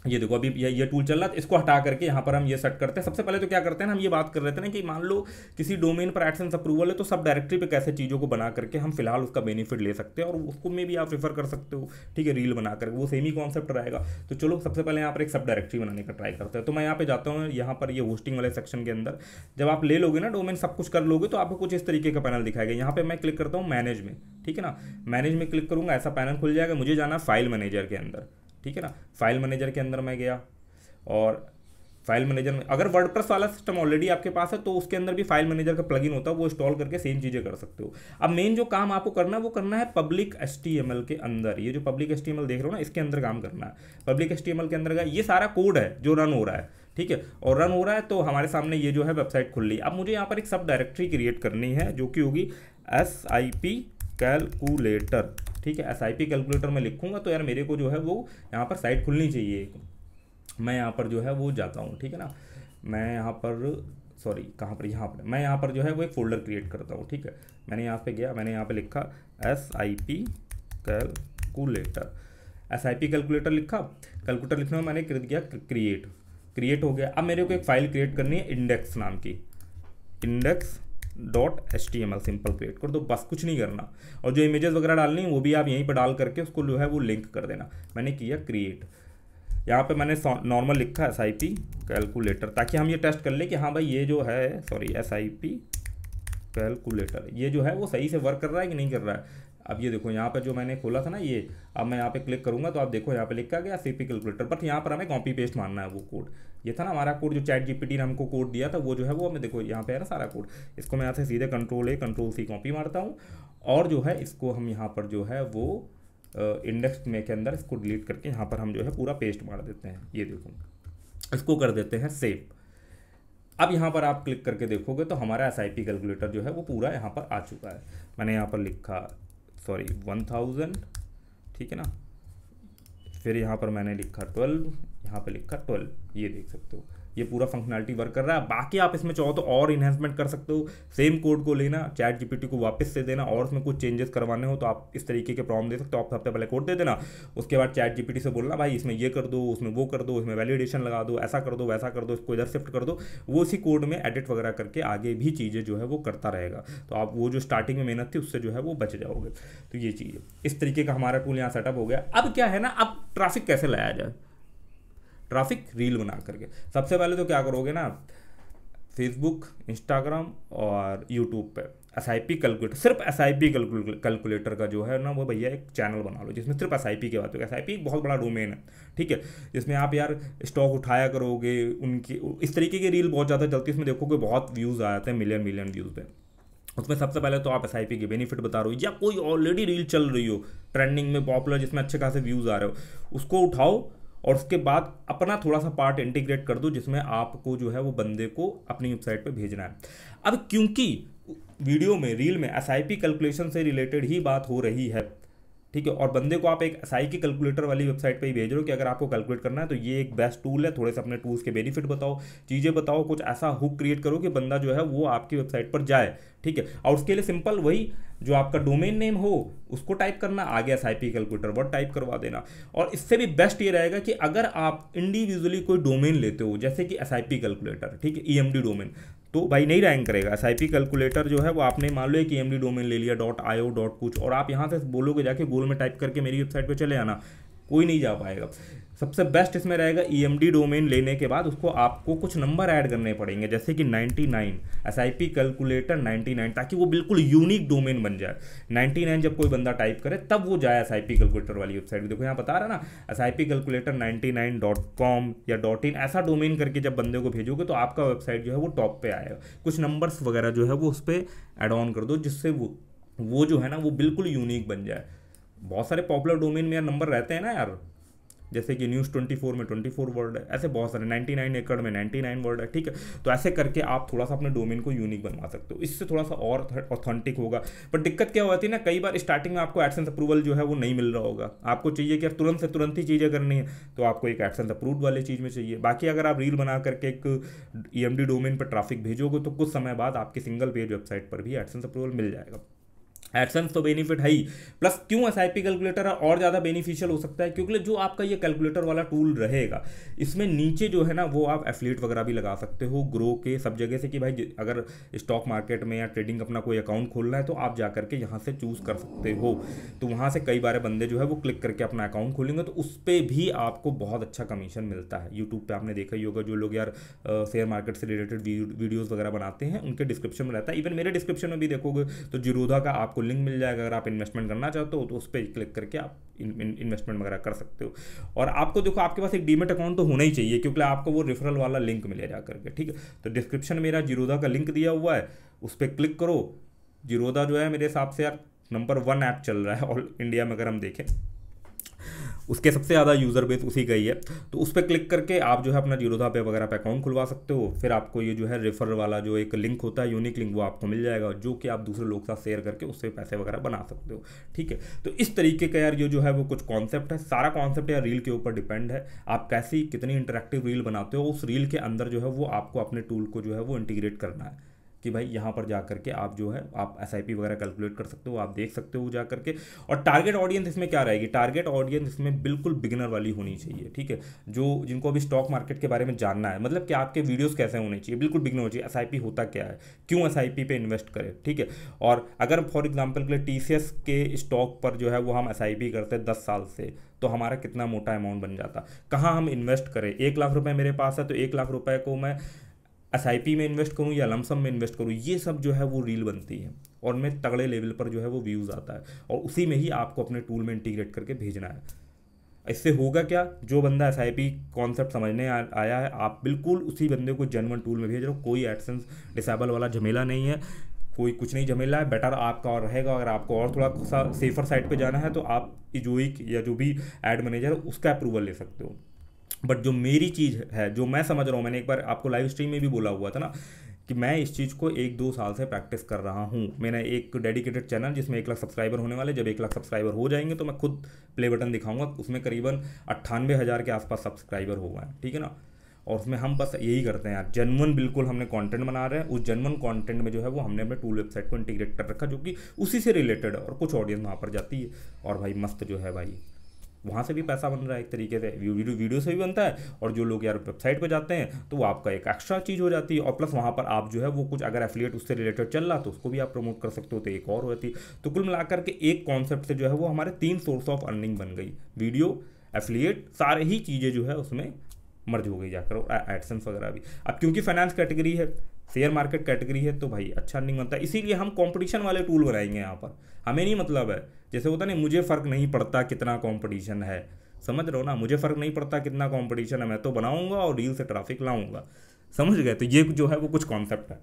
ये देखो अभी ये ये टूल चल रहा है इसको हटा करके यहाँ पर हम ये सेट करते हैं सबसे पहले तो क्या करते हैं ना हम ये बात कर रहे थे ना कि मान लो किसी डोमेन पर एडसेंस अप्रूवल है तो सब डायरेक्टरी पे कैसे चीज़ों को बना करके हम फिलहाल उसका बेनिफिट ले सकते हैं और उसको में भी आप रिफर कर सकते हो ठीक है रील बना करके वो सेम ही कॉन्सेप्ट रहेगा तो चलो सबसे पहले यहाँ पर एक सब डायरेक्टरी बनाने का ट्राई करते हैं तो मैं यहाँ पर जाता हूँ यहाँ पर ये होस्टिंग वाले सेक्शन के अंदर जब आप ले लोगे ना डोमेन सब कुछ कर लोगे तो आपको कुछ इस तरीके का पैनल दिखाएगा यहाँ पर मैं क्लिक करता हूँ मैनेज में ठीक है ना मैनेज में क्लिक करूँगा ऐसा पैनल खुल जाएगा मुझे जाना फाइल मैनेजर के अंदर ठीक है ना फाइल मैनेजर के अंदर मैं गया और फाइल मैनेजर में अगर वर्ड वाला सिस्टम ऑलरेडी आपके पास है तो उसके अंदर भी फाइल मैनेजर का प्लगइन होता है वो इंस्टॉल करके सेम चीज़ें कर सकते हो अब मेन जो काम आपको करना है वो करना है पब्लिक एस के अंदर ये जो पब्लिक एस देख रहे हो ना इसके अंदर काम करना है पब्लिक एस के अंदर का ये सारा कोड है जो रन हो रहा है ठीक है और रन हो रहा है तो हमारे सामने ये जो है वेबसाइट खुल ली अब मुझे यहाँ पर एक सब डायरेक्ट्री क्रिएट करनी है जो कि होगी एस आई पी कैलकुलेटर ठीक है एस कैलकुलेटर में लिखूंगा तो यार मेरे को जो है वो यहाँ पर साइट खुलनी चाहिए मैं यहाँ पर जो है वो जाता हूँ ठीक है ना मैं यहाँ पर सॉरी कहाँ पर यहाँ पर मैं यहाँ पर जो है वो एक फोल्डर क्रिएट करता हूँ ठीक है मैंने यहाँ पे गया मैंने यहाँ पे लिखा S I P calculator S I P calculator लिखा कैलकुलेटर लिखने में मैंने कर दिया क्रिएट क्रिएट हो गया अब मेरे को एक फाइल क्रिएट करनी है इंडेक्स नाम की index dot H T M L simple create कर दो बस कुछ नहीं करना और जो इमेजेस वगैरह डालनी है वो भी आप यहीं पर डाल करके उसको जो है वो लिंक कर देना मैंने किया क्रिएट यहाँ पे मैंने नॉर्मल लिखा एस आई पी कैलकुलेटर ताकि हम ये टेस्ट कर ले कि हाँ भाई ये जो है sorry S I P calculator ये जो है वो सही से वर्क कर रहा है कि नहीं कर रहा है अब ये देखो यहाँ पर जो मैंने खोला था ना ये अब मैं यहाँ पे क्लिक करूँगा तो आप देखो यहाँ पे लिखा गया सीपी पी कैलकुलेटर बट यहाँ पर हमें कॉपी पेस्ट मानना है वो कोड ये था ना हमारा कोड जो चैट जीपीटी ने हमको कोड दिया था वो जो है वो हमें देखो यहाँ पे है ना सारा कोड इसको मैं यहाँ से सीधे control A control C copy मारता हूँ और जो है इसको हम यहाँ पर जो है वो इंडेक्स में के अंदर इसको डिलीट करके यहाँ पर हम जो है पूरा पेस्ट मार देते हैं ये देखो इसको कर देते हैं सेव अब यहाँ पर आप क्लिक करके देखोगे तो हमारा एस आई पी कैलकुलेटर जो है वो पूरा यहाँ पर आ चुका है मैंने यहाँ पर लिखा सॉरी वन थाउजेंड ठीक है ना फिर यहाँ पर मैंने लिखा ट्वेल्व यहाँ पर लिखा ट्वेल्व ये देख सकते हो ये पूरा फंक्शनलिटी वर्क कर रहा है बाकी आप इसमें चाहो तो और इन्हेंसमेंट कर सकते हो सेम कोड को लेना चैट जीपीटी को वापस से देना और उसमें कुछ चेंजेस करवाने हो तो आप इस तरीके के प्रॉब्लम दे सकते हो आप सबसे पहले कोड दे देना उसके बाद चैट जीपीटी से बोलना भाई इसमें ये कर दो उसमें वो कर दो इसमें वैलिडेशन लगा दो ऐसा कर दो वैसा कर दो इसको इधर शिफ्ट कर दो वो इसी कोड में एडिट वगैरह करके आगे भी चीज़ें जो है वो करता रहेगा तो आप वो जो स्टार्टिंग में मेहनत थी उससे जो है वो बच जाओगे तो ये चीज़ इस तरीके का हमारा टूल यहाँ सेटअप हो गया अब क्या है ना अब ट्रैफिक कैसे लाया जाए ट्रैफिक रील बना करके सबसे पहले तो क्या करोगे ना फेसबुक इंस्टाग्राम और यूट्यूब पे एस आई पी कैलकुलेटर सिर्फ एस आई पी कैलकुलेटर का जो है ना वो भैया एक चैनल बना लो जिसमें सिर्फ एस आई पी की बात होगी एस आई पी एक बहुत बड़ा डोमेन है ठीक है जिसमें आप यार स्टॉक उठाया करोगे उनकी इस तरीके की रील बहुत ज़्यादा चलती है इसमें देखोगे बहुत व्यूज़ आ जाते हैं मिलियन मिलियन व्यूज़ पे उसमें सबसे पहले तो आप एस आई पी के बेनिफिट बता रहे हो या कोई ऑलरेडी रील चल रही हो ट्रेंडिंग में पॉपुलर जिसमें अच्छे खासे व्यूज़ आ रहे हो उसको उठाओ और उसके बाद अपना थोड़ा सा पार्ट इंटीग्रेट कर दो जिसमें आपको जो है वो बंदे को अपनी वेबसाइट पे भेजना है अब क्योंकि वीडियो में रील में एस कैलकुलेशन से रिलेटेड ही बात हो रही है ठीक है और बंदे को आप एक आई की कैलकुलेटर वाली वेबसाइट पे ही भेज रहे हो कि अगर आपको कैलकुलेट करना है तो ये एक बेस्ट टूल है थोड़े से अपने टूल्स के बेनिफिट बताओ चीज़ें बताओ कुछ ऐसा हुक क्रिएट करो कि बंदा जो है वो आपकी वेबसाइट पर जाए ठीक है और उसके लिए सिंपल वही जो आपका डोमेन नेम हो उसको टाइप करना आगे S I P calculator word type करवा देना और इससे भी बेस्ट ये रहेगा कि अगर आप इंडिविजुअली कोई डोमेन लेते हो जैसे कि एस आई पी कैलकुलेटर ठीक है ई एम डी डोमेन तो भाई नहीं रैंक करेगा एस कैलकुलेटर जो है वो आपने मान लो कि एम डोमेन ले लिया डॉट आई डॉट कुछ और आप यहाँ से बोलोगे जाके गूगल में टाइप करके मेरी वेबसाइट पर चले आना कोई नहीं जा पाएगा सबसे बेस्ट इसमें रहेगा ई e डोमेन लेने के बाद उसको आपको कुछ नंबर ऐड करने पड़ेंगे जैसे कि 99 एसआईपी कैलकुलेटर 99 ताकि वो बिल्कुल यूनिक डोमेन बन जाए 99 जब कोई बंदा टाइप करे तब वो जाए एसआईपी कैलकुलेटर वाली वेबसाइट देखो यहाँ बता रहा ना एस कैलकुलेटर 99.com या डॉट इन ऐसा डोमेन करके जब बंदे को भेजोगे तो आपका वेबसाइट जो है वो टॉप पर आएगा कुछ नंबर्स वगैरह जो है वो उस पर एड ऑन कर दो जिससे वो वो जो है ना वो बिल्कुल यूनिक बन जाए बहुत सारे पॉपुलर डोमेन में यार नंबर रहते हैं ना यार जैसे कि न्यूज़ 24 में 24 वर्ड है ऐसे बहुत सारे 99 एकड़ में 99 वर्ड है ठीक है तो ऐसे करके आप थोड़ा सा अपने डोमेन को यूनिक बनवा सकते हो इससे थोड़ा सा और ऑथेंटिक होगा बट दिक्कत क्या होती है ना कई बार स्टार्टिंग में आपको एडसेंस अप्रूवल जो है वो नहीं मिल रहा होगा आपको चाहिए कि तुरंत से तुरंत ही चीज़ें करनी है तो आपको एक एडसेंस अप्रूव वाली चीज़ में चाहिए बाकी अगर आप रील बना करके एक ई e डोमेन पर ट्राफिक भेजोगे तो कुछ समय बाद आपकी सिंगल पेज वेबसाइट पर भी एडसेंस अप्रूवल मिल जाएगा एडसेंस तो बेनिफिट है ही प्लस क्यों एस आई कैलकुलेटर और ज़्यादा बेनिफिशियल हो सकता है क्योंकि जो आपका ये कैलकुलेटर वाला टूल रहेगा इसमें नीचे जो है ना वो आप एफिलेट वगैरह भी लगा सकते हो ग्रो के सब जगह से कि भाई अगर स्टॉक मार्केट में या ट्रेडिंग अपना कोई अकाउंट खोलना है तो आप जा करके यहाँ से चूज़ कर सकते हो तो वहाँ से कई बार बंदे जो है वो क्लिक करके अपना अकाउंट खोलेंगे तो उस पर भी आपको बहुत अच्छा कमीशन मिलता है यूट्यूब पर आपने देखा ही होगा जो लोग यार शेयर मार्केट से रिलेटेड वीडियोज़ वगैरह बनाते हैं उनके डिस्क्रिप्शन में रहता है इवन मेरे डिस्क्रिप्शन में भी देखोगे तो जिरोधा का आपको आपको लिंक मिल जाएगा अगर आप इन्वेस्टमेंट करना चाहते हो तो उस पर क्लिक करके आप इन्वेस्टमेंट वगैरह कर सकते हो और आपको देखो आपके पास एक डीमेट अकाउंट तो होना ही चाहिए क्योंकि आपको वो रेफरल वाला लिंक मिलेगा करके ठीक है तो डिस्क्रिप्शन मेरा जीरोदा का लिंक दिया हुआ है उस पर क्लिक करो जीरोदा जो है मेरे हिसाब से यार नंबर वन ऐप चल रहा है ऑल इंडिया में अगर हम देखें उसके सबसे ज़्यादा यूज़र बेस उसी का ही है तो उस पर क्लिक करके आप जो है अपना जीरोधा पे वगैरह पे अकाउंट खुलवा सकते हो फिर आपको ये जो है रेफर वाला जो एक लिंक होता है यूनिक लिंक वो आपको मिल जाएगा जो कि आप दूसरे लोग साथ शेयर करके उससे पैसे वगैरह बना सकते हो ठीक है तो इस तरीके का यार ये जो है वो कुछ कॉन्सेप्ट है सारा कॉन्सेप्ट यार रील के ऊपर डिपेंड है आप कैसी कितनी इंटरेक्टिव रील बनाते हो उस रील के अंदर जो है वो आपको अपने टूल को जो है वो इंटीग्रेट करना है कि भाई यहाँ पर जा करके आप जो है आप एस वगैरह कैलकुलेट कर सकते हो आप देख सकते हो जा करके और टारगेट ऑडियंस इसमें क्या रहेगी टारगेट ऑडियंस इसमें बिल्कुल बिगिनर वाली होनी चाहिए ठीक है जो जिनको अभी स्टॉक मार्केट के बारे में जानना है मतलब कि आपके वीडियोज़ कैसे होने चाहिए बिल्कुल बिगनर होनी चाहिए एस होता क्या है क्यों एस पे इन्वेस्ट करें ठीक है और अगर फॉर एग्जाम्पल के लिए टी के स्टॉक पर जो है वो हम एस करते हैं दस साल से तो हमारा कितना मोटा अमाउंट बन जाता कहाँ हम इन्वेस्ट करें एक लाख रुपये मेरे पास है तो एक लाख रुपये को मैं एस में इन्वेस्ट करूँ या लमसम में इन्वेस्ट करूँ ये सब जो है वो रील बनती है और मैं तगड़े लेवल पर जो है वो व्यूज़ आता है और उसी में ही आपको अपने टूल में इंटीग्रेट करके भेजना है इससे होगा क्या जो बंदा एस आई पी कॉन्सेप्ट समझने आ, आया है आप बिल्कुल उसी बंदे को जनवन टूल में भेज रहे हो कोई एडसेंस डिसेबल वाला झमेला नहीं है कोई कुछ नहीं झमेला है बेटर आपका और रहेगा अगर आपको और थोड़ा सा सेफर साइड पे जाना है तो आप इजोइक या जो भी एड मैनेजर उसका अप्रूवल ले सकते हो बट जो मेरी चीज़ है जो मैं समझ रहा हूँ मैंने एक बार आपको लाइव स्ट्रीम में भी बोला हुआ था ना कि मैं इस चीज़ को एक दो साल से प्रैक्टिस कर रहा हूँ मैंने एक डेडिकेटेड चैनल जिसमें एक लाख सब्सक्राइबर होने वाले जब एक लाख सब्सक्राइबर हो जाएंगे तो मैं खुद प्ले बटन दिखाऊंगा उसमें करीबन अट्ठानवे हज़ार के आसपास सब्सक्राइबर हो गए ठीक है ना और उसमें हम बस यही करते हैं यार जनवन बिल्कुल हमने कंटेंट बना रहे हैं उस जनवन कंटेंट में जो है वो हमने अपने टूल वेबसाइट को इंटीग्रेट कर रखा जो कि उसी से रिलेटेड है और कुछ ऑडियंस वहाँ पर जाती है और भाई मस्त जो है भाई वहाँ से भी पैसा बन रहा है एक तरीके से वीडियो वीडियो से भी बनता है और जो लोग यार वेबसाइट पर जाते हैं तो वो आपका एक एक्स्ट्रा चीज़ हो जाती है और प्लस वहाँ पर आप जो है वो कुछ अगर एफिलिएट उससे रिलेटेड चल रहा तो उसको भी आप प्रमोट कर सकते हो तो एक और हो जाती तो कुल मिलाकर के एक कॉन्सेप्ट से जो है वो हमारे तीन सोर्स ऑफ अर्निंग बन गई वीडियो एफिलिएट सारे ही चीज़ें जो है उसमें मर्ज हो गई जाकर और एडसेंस वगैरह भी अब क्योंकि फाइनेंस कैटेगरी है शेयर मार्केट कैटेगरी है तो भाई अच्छा नहीं बनता इसीलिए हम कंपटीशन वाले टूल बनाएंगे यहाँ पर हमें नहीं मतलब है जैसे होता नहीं मुझे फ़र्क नहीं पड़ता कितना कंपटीशन है समझ रहे हो ना मुझे फ़र्क नहीं पड़ता कितना कंपटीशन है मैं तो बनाऊंगा और रील से ट्रैफिक लाऊंगा समझ गए तो ये जो है वो कुछ कॉन्सेप्ट है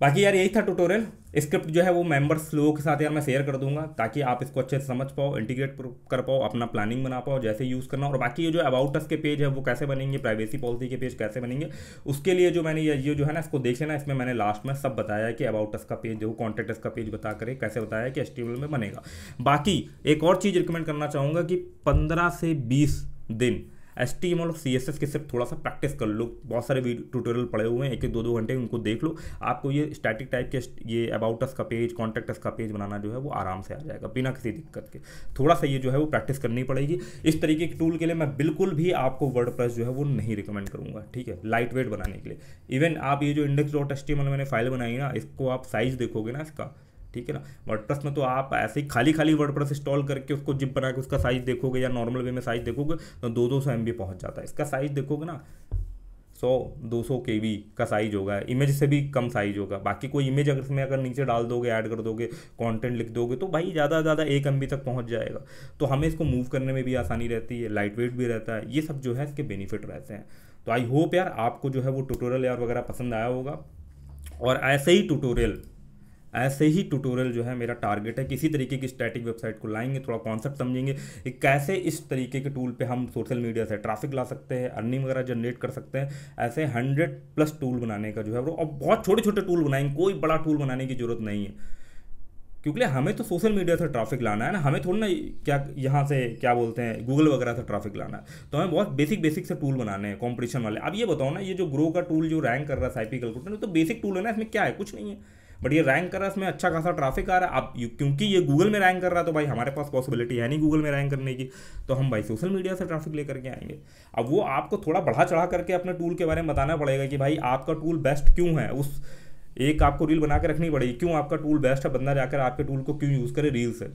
बाकी यार यही था ट्यूटोरियल स्क्रिप्ट जो है वो मेंबर्स लोगों के साथ यार मैं शेयर कर दूंगा ताकि आप इसको अच्छे से समझ पाओ इंटीग्रेट कर पाओ अपना प्लानिंग बना पाओ जैसे यूज़ करना और बाकी ये जो अबाउट अस के पेज है वो कैसे बनेंगे प्राइवेसी पॉलिसी के पेज कैसे बनेंगे उसके लिए जो मैंने ये जो है ना इसको देख लेना इसमें मैंने लास्ट में सब बताया कि अबाउट अस का पेज जो कॉन्टेक्ट अस का पेज बता करें कैसे बताया कि एस में बनेगा बाकी एक और चीज़ रिकमेंड करना चाहूँगा कि पंद्रह से बीस दिन एस टी एम और सी एस एस के सिर्फ थोड़ा सा प्रैक्टिस कर लो बहुत सारे ट्यूटोरियल पड़े हुए हैं एक एक दो दो घंटे उनको देख लो आपको ये स्टैटिक टाइप के ये अबाउट अस का पेज कॉन्टैक्ट अस का पेज बनाना जो है वो आराम से आ जाएगा बिना किसी दिक्कत के थोड़ा सा ये जो है वो प्रैक्टिस करनी पड़ेगी इस तरीके के टूल के लिए मैं बिल्कुल भी आपको वर्ड जो है वो नहीं रिकमेंड करूँगा ठीक है लाइट वेट बनाने के लिए इवन आप ये जो इंडेक्स डॉट एस टी मैंने फाइल बनाई ना इसको आप साइज देखोगे ना इसका ठीक है ना वर्ड में तो आप ऐसे ही खाली खाली वर्डप्रेस इंस्टॉल करके उसको जिप बना के उसका साइज देखोगे या नॉर्मल वे में साइज देखोगे तो दो दो सौ एम पहुँच जाता है इसका साइज देखोगे ना सौ दो सौ के बी का साइज होगा इमेज से भी कम साइज होगा बाकी कोई इमेज अगर इसमें अगर नीचे डाल दोगे ऐड कर दोगे कंटेंट लिख दोगे तो भाई ज़्यादा ज़्यादा एक एम तक पहुंच जाएगा तो हमें इसको मूव करने में भी आसानी रहती है लाइट वेट भी रहता है ये सब जो है इसके बेनिफिट रहते हैं तो आई होप यार आपको जो है वो टूटोरियल यार वगैरह पसंद आया होगा और ऐसे ही टूटोरियल ऐसे ही ट्यूटोरियल जो है मेरा टारगेट है किसी तरीके की स्टैटिक वेबसाइट को लाएंगे थोड़ा कॉन्सेप्ट समझेंगे कैसे इस तरीके के टूल पे हम सोशल मीडिया से ट्रैफिक ला सकते हैं अर्निंग वगैरह जनरेट कर सकते हैं ऐसे हंड्रेड प्लस टूल बनाने का जो है वो और बहुत छोटे छोटे टूल बनाएंगे कोई बड़ा टूल बनाने की जरूरत नहीं है क्योंकि हमें तो सोशल मीडिया से ट्रैफिक लाना है ना हमें थोड़ी ना क्या यहाँ से क्या बोलते हैं गूगल वगैरह से ट्रैफिक लाना है तो हमें बहुत बेसिक बेसिक से टूल बनाने हैं कॉम्पिटिशन वाले अब ये बताओ ना ये जो ग्रो का टूल जो रैंक कर रहा है साइपी कैलकुलेटर तो बेसिक टूल है ना इसमें क्या है कुछ नहीं है बट ये रैंक कर रहा है इसमें अच्छा खासा ट्रैफिक आ रहा है आप क्योंकि ये गूगल में रैंक कर रहा है तो भाई हमारे पास पॉसिबिलिटी है नहीं गूगल में रैंक करने की तो हम भाई सोशल मीडिया से ट्रैफिक लेकर के आएंगे अब वो आपको थोड़ा बढ़ा चढ़ा करके अपने टूल के बारे में बताना पड़ेगा कि भाई आपका टूल बेस्ट क्यों है उस एक आपको रील बना के रखनी पड़ेगी क्यों आपका टूल बेस्ट है बंदा जाकर आपके टूल को क्यों यूज़ करे रील से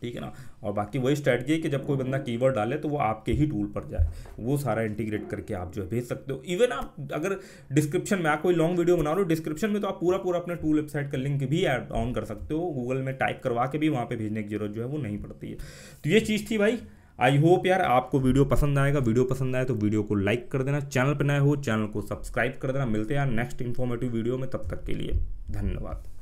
ठीक है ना और बाकी वही स्ट्रैटी है कि जब कोई बंदा कीवर्ड डाले तो वो आपके ही टूल पर जाए वो सारा इंटीग्रेट करके आप जो है भेज सकते हो इवन आप अगर डिस्क्रिप्शन में आप कोई लॉन्ग वीडियो बना रहे हो डिस्क्रिप्शन में तो आप पूरा पूरा अपने टूल वेबसाइट का लिंक भी ऐड ऑन कर सकते हो गूगल में टाइप करवा के भी वहाँ पर भेजने की जरूरत जो है वो नहीं पड़ती है तो ये चीज़ थी भाई आई होप यार आपको वीडियो पसंद आएगा वीडियो पसंद आए तो वीडियो को लाइक कर देना चैनल पर नए हो चैनल को सब्सक्राइब कर देना मिलते हैं यार नेक्स्ट इन्फॉर्मेटिव वीडियो में तब तक के लिए धन्यवाद